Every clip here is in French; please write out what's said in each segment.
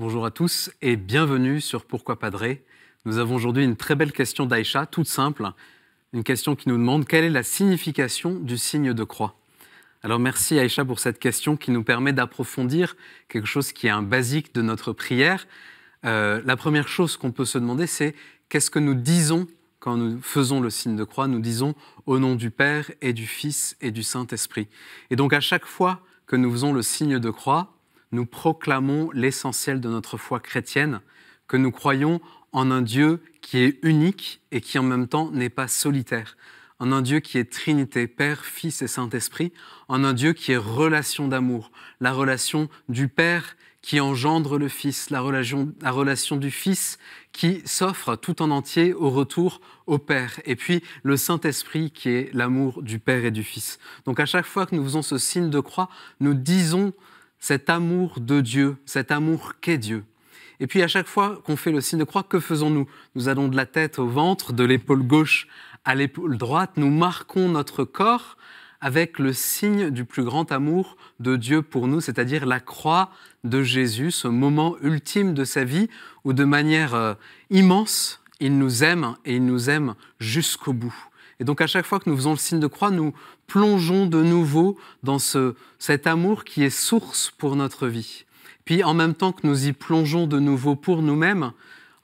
Bonjour à tous et bienvenue sur Pourquoi Padré. Nous avons aujourd'hui une très belle question d'Aïcha, toute simple. Une question qui nous demande quelle est la signification du signe de croix Alors merci Aïcha pour cette question qui nous permet d'approfondir quelque chose qui est un basique de notre prière. Euh, la première chose qu'on peut se demander, c'est qu'est-ce que nous disons quand nous faisons le signe de croix Nous disons au nom du Père et du Fils et du Saint-Esprit. Et donc à chaque fois que nous faisons le signe de croix, nous proclamons l'essentiel de notre foi chrétienne, que nous croyons en un Dieu qui est unique et qui en même temps n'est pas solitaire, en un Dieu qui est Trinité, Père, Fils et Saint-Esprit, en un Dieu qui est relation d'amour, la relation du Père qui engendre le Fils, la relation, du Fils qui s'offre tout en entier au retour au Père, et puis le Saint-Esprit qui est l'amour du Père et du Fils. Donc à chaque fois que nous faisons ce signe de croix, nous disons cet amour de Dieu, cet amour qu'est Dieu. Et puis à chaque fois qu'on fait le signe de croix, que faisons-nous Nous allons de la tête au ventre, de l'épaule gauche à l'épaule droite, nous marquons notre corps avec le signe du plus grand amour de Dieu pour nous, c'est-à-dire la croix de Jésus, ce moment ultime de sa vie où de manière euh, immense, il nous aime et il nous aime jusqu'au bout. Et donc à chaque fois que nous faisons le signe de croix, nous plongeons de nouveau dans cet amour qui est source pour notre vie. Puis en même temps que nous y plongeons de nouveau pour nous-mêmes,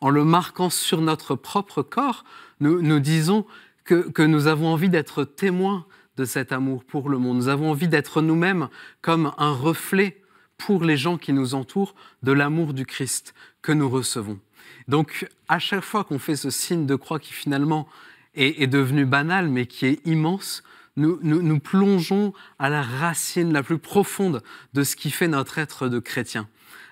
en le marquant sur notre propre corps, nous, disons que, que nous avons envie d'être témoins de cet amour pour le monde. Nous avons envie d'être nous-mêmes comme un reflet pour les gens qui nous entourent de l'amour du Christ que nous recevons. Donc à chaque fois qu'on fait ce signe de croix qui finalement est, est devenu banal, mais qui est immense. Nous, nous, plongeons à la racine la plus profonde de ce qui fait notre être de chrétien.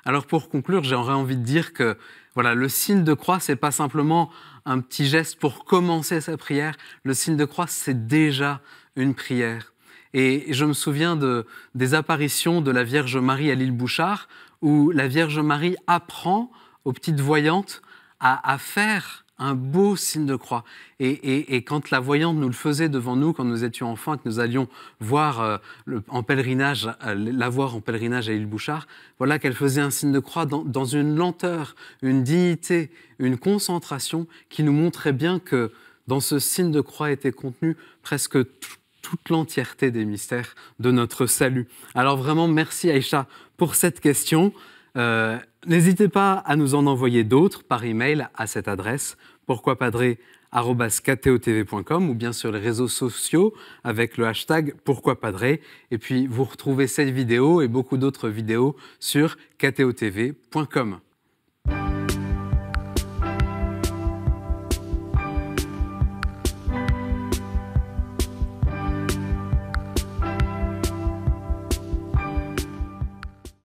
Alors pour conclure, j'aurais envie de dire que voilà, le signe de croix, c'est pas simplement un petit geste pour commencer sa prière. Le signe de croix, c'est déjà une prière. Et je me souviens de, des apparitions de la Vierge Marie à l'île Bouchard, où la Vierge Marie apprend aux petites voyantes à, à faire un beau signe de croix. Et, quand la voyante nous le faisait devant nous, quand nous étions enfants, que nous allions voir euh, en pèlerinage, euh, la voir en pèlerinage à l'île Bouchard, voilà qu'elle faisait un signe de croix dans, dans, une lenteur, une dignité, une concentration qui nous montrait bien que dans ce signe de croix était contenu presque toute l'entièreté des mystères de notre salut. Alors vraiment, merci Aïcha pour cette question. Euh, n'hésitez pas à nous en envoyer d'autres par email à cette adresse pourquoipadré.com ou bien sur les réseaux sociaux avec le hashtag pourquoipadré. Et puis vous retrouvez cette vidéo et beaucoup d'autres vidéos sur ktotv.com.